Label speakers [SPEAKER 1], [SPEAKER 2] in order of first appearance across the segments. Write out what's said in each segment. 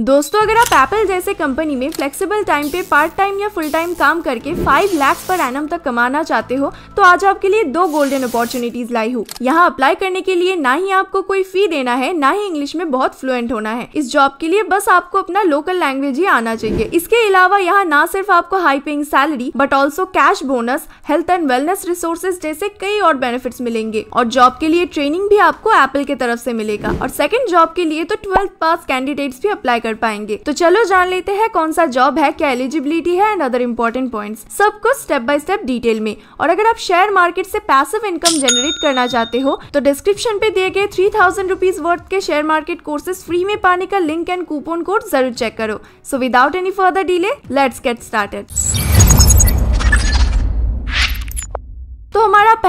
[SPEAKER 1] दोस्तों अगर आप एप्पल जैसे कंपनी में फ्लेक्सिबल टाइम पे पार्ट टाइम या फुल टाइम काम करके 5 लाख पर एनम तक कमाना चाहते हो तो आज आपके लिए दो गोल्डन अपॉर्चुनिटीज लाई हूँ यहाँ अप्लाई करने के लिए ना ही आपको कोई फी देना है ना ही इंग्लिश में बहुत फ्लुएंट होना है इस जॉब के लिए बस आपको अपना लोकल लैंग्वेज ही आना चाहिए इसके अलावा यहाँ न सिर्फ आपको high paying salary but also cash bonus health and wellness resources जैसे कई और बेनिफिट मिलेंगे और जॉब के लिए ट्रेनिंग भी आपको एप्पल की तरफ ऐसी मिलेगा और सेकेंड जॉब के लिए तो ट्वेल्थ पास कैंडिडेट्स भी अप्लाई कर पाएंगे तो चलो जान लेते हैं कौन सा जॉब है क्या एलिजिबिलिटी है एंड अदर इम्पोर्टेंट पॉइंट सब कुछ स्टेप बाय स्टेप डिटेल में और अगर आप शेयर मार्केट से पैसिव इनकम जनरेट करना चाहते हो तो डिस्क्रिप्शन पे दिए गए थ्री थाउजेंड रुपीज वर्थ के शेयर मार्केट कोर्सेज फ्री में पाने का लिंक एंड कूपन कोड जरूर चेक करो so without any further delay let's get started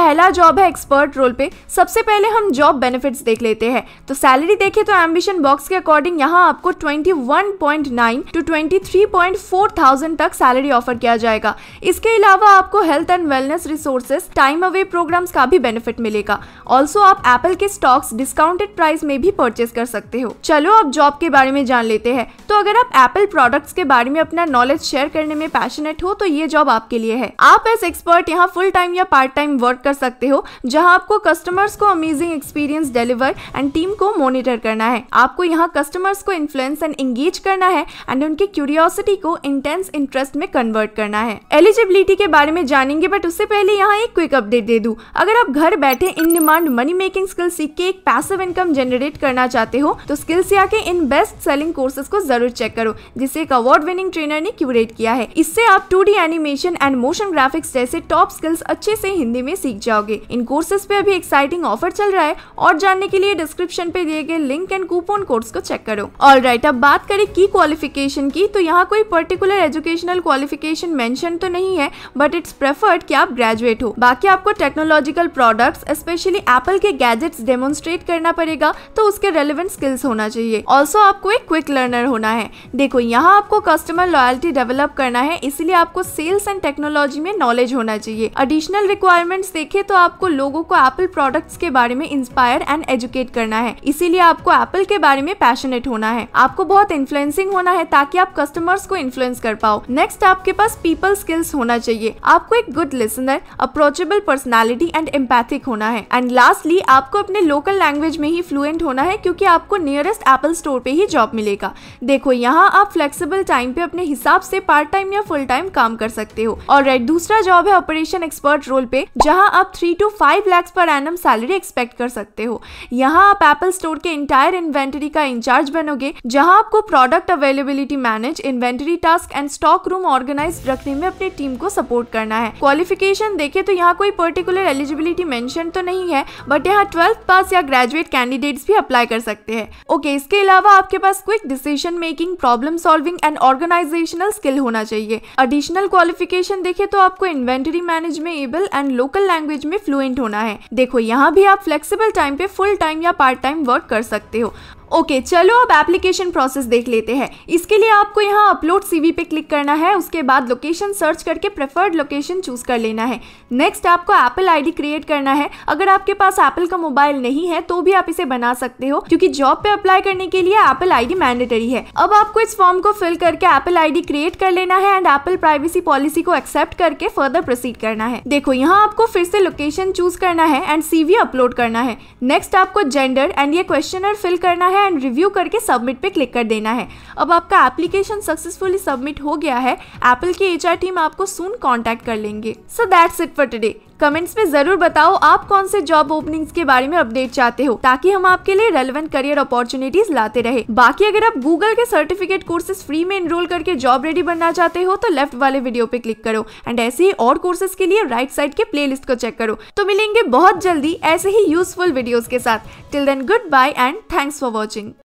[SPEAKER 1] पहला जॉब है एक्सपर्ट रोल पे सबसे पहले हम जॉब बेनिफिट्स देख लेते हैं तो सैलरी देखे तो एम्बिशन बॉक्स के अकॉर्डिंग यहाँ आपको 21.9 टू 23.4 थाउजेंड तक सैलरी ऑफर किया जाएगा इसके अलावा आपको health and wellness resources time away programmes का भी बेनिफिट मिलेगा ऑल्सो आप एप्पल के स्टॉक्स डिस्काउंटेड प्राइस में भी परचेस कर सकते हो चलो आप जॉब के बारे में जान लेते हैं तो अगर आप एप्पल प्रोडक्ट्स के बारे में अपना नॉलेज शेयर करने में पैशनेट हो तो ये जॉब आपके लिए है आप एज एक्सपर्ट यहाँ फुल टाइम या पार्ट टाइम वर्क कर सकते हो जहां आपको कस्टमर्स को amazing experience deliver and team को मॉनिटर करना है आपको यहाँ कस्टमर्स को इन्फ्लुएंस एंड एंगेज करना है एंड उनकी क्यूरियोसिटी को इंटेंस इंटरेस्ट में कन्वर्ट करना है एलिजिबिलिटी के बारे में जानेंगे बट उससे पहले यहाँ एक क्विक अपडेट दे दूँ अगर आप घर बैठे in demand money making skill सीख के एक पैसिव इनकम जनरेट करना चाहते हो तो स्किल्स या के इन बेस्ट सेलिंग कोर्सेज को जरूर चेक करो जिसे एक अवार्ड विनिंग ट्रेनर ने क्यूरेट किया है इससे आप two animation and motion graphics जैसे टॉप स्किल्स अच्छे से हिंदी में सीख जाओगे इन कोर्सेज पे अभी एक्साइटिंग ऑफर चल रहा है और जानने के लिए डिस्क्रिप्शन पे दिए गए लिंक एंड कूपन कोर्स को चेक करो ऑल right, अब बात करें की क्वालिफिकेशन की तो यहाँ कोई पर्टिकुलर एजुकेशनल क्वालिफिकेशन मेंशन तो नहीं है बट इट्स प्रेफर्ड कि आप ग्रेजुएट हो बाकी आपको टेक्नोलॉजिकल प्रोडक्ट्स स्पेशली एप्पल के गैजेट्स डेमोन्स्ट्रेट करना पड़ेगा तो उसके रेलिवेंट स्किल्स होना चाहिए ऑल्सो आपको एक क्विक लर्नर होना है देखो यहाँ आपको कस्टमर लॉयल्टी डेवलप करना है इसीलिए आपको सेल्स एंड टेक्नोलॉजी में नॉलेज होना चाहिए अडिशनल रिक्वायरमेंट्स देखे देखें तो आपको लोगों को एप्पल प्रोडक्ट्स के बारे में इंस्पायर एंड एजुकेट करना है इसीलिए आपको एप्पल के बारे में पैशनेट होना है आपको बहुत इन्फ्लुएंसिंग होना है ताकि आप कस्टमर्स को इन्फ्लुएंस कर पाओ नेक्स्ट आपके पास पीपल स्किल्स होना चाहिए आपको एक good listener approachable personality and empathic होना है एंड लास्टली आपको अपने लोकल लैंग्वेज में ही फ्लुएंट होना है क्योंकि आपको नियरेस्ट एप्पल स्टोर पे ही जॉब मिलेगा देखो यहाँ आप फ्लेक्सिबल टाइम पे अपने हिसाब से पार्ट टाइम या फुल टाइम काम कर सकते हो और दूसरा जॉब है ऑपरेशन एक्सपर्ट रोल पे जहाँ आप आप three to five lakhs per annum salary expect कर सकते हो यहाँ आप एप्पल स्टोर के इंटायर इन्वेंटरी का इंचार्ज बनोगे जहाँ आपको product availability manage inventory task and stock room organise रखने में अपनी टीम को सपोर्ट करना है क्वालिफिकेशन देखे तो यहाँ कोई पर्टिकुलर एलिजिबिलिटी मेंशन तो नहीं है बट यहाँ ट्वेल्थ पास या ग्रेजुएट कैंडिडेट्स भी अप्लाई कर सकते हैं ओके okay, इसके अलावा आपके पास quick decision making problem solving and organisational skill होना चाहिए अडिशनल क्वालिफिकेशन देखे तो आपको इन्वेंटरी मैनेज में able and local language language में फ्लुएंट होना है देखो यहाँ भी आप फ्लेक्सिबल टाइम पे फुल टाइम या पार्ट टाइम वर्क कर सकते हो ओके चलो अब एप्लीकेशन प्रोसेस देख लेते हैं इसके लिए आपको यहाँ अपलोड सीवी पे क्लिक करना है उसके बाद लोकेशन सर्च करके प्रेफर्ड लोकेशन चूज कर लेना है नेक्स्ट आपको एप्पल आईडी क्रिएट करना है अगर आपके पास एप्पल का मोबाइल नहीं है तो भी आप इसे बना सकते हो क्योंकि जॉब पे अप्लाई करने के लिए एप्पल आई मैंडेटरी है अब आपको इस फॉर्म को फिल करके एप्पल आई क्रिएट कर लेना है एंड एप्पल प्राइवेसी पॉलिसी को एक्सेप्ट करके फर्दर प्रोसीड करना है देखो यहाँ आपको फिर से लोकेशन चूज करना है एंड सीवी अपलोड करना है नेक्स्ट आपको जेंडर एंड ये क्वेश्चन फिल करना है एंड रिव्यू करके सबमिट पे क्लिक कर देना है अब आपका एप्लीकेशन सक्सेसफुली सबमिट हो गया है एप्पल की एच टीम आपको सुन कॉन्टेक्ट कर लेंगे so that's it for today comments में जरूर बताओ आप कौन से जॉब ओपनिंग्स के बारे में अपडेट चाहते हो ताकि हम आपके लिए रेलिवेंट करियर अपॉर्चुनिटीज लाते रहे बाकी अगर आप गूगल के सर्टिफिकेट कोर्सेज फ्री में एनरोल करके जॉब रेडी बनना चाहते हो तो लेफ्ट वाले वीडियो पे क्लिक करो एंड ऐसे ही और कोर्सेज के लिए राइट साइड के प्ले को चेक करो तो मिलेंगे बहुत जल्दी ऐसे ही यूजफुल वीडियोज के साथ till then good bye and thanks for watching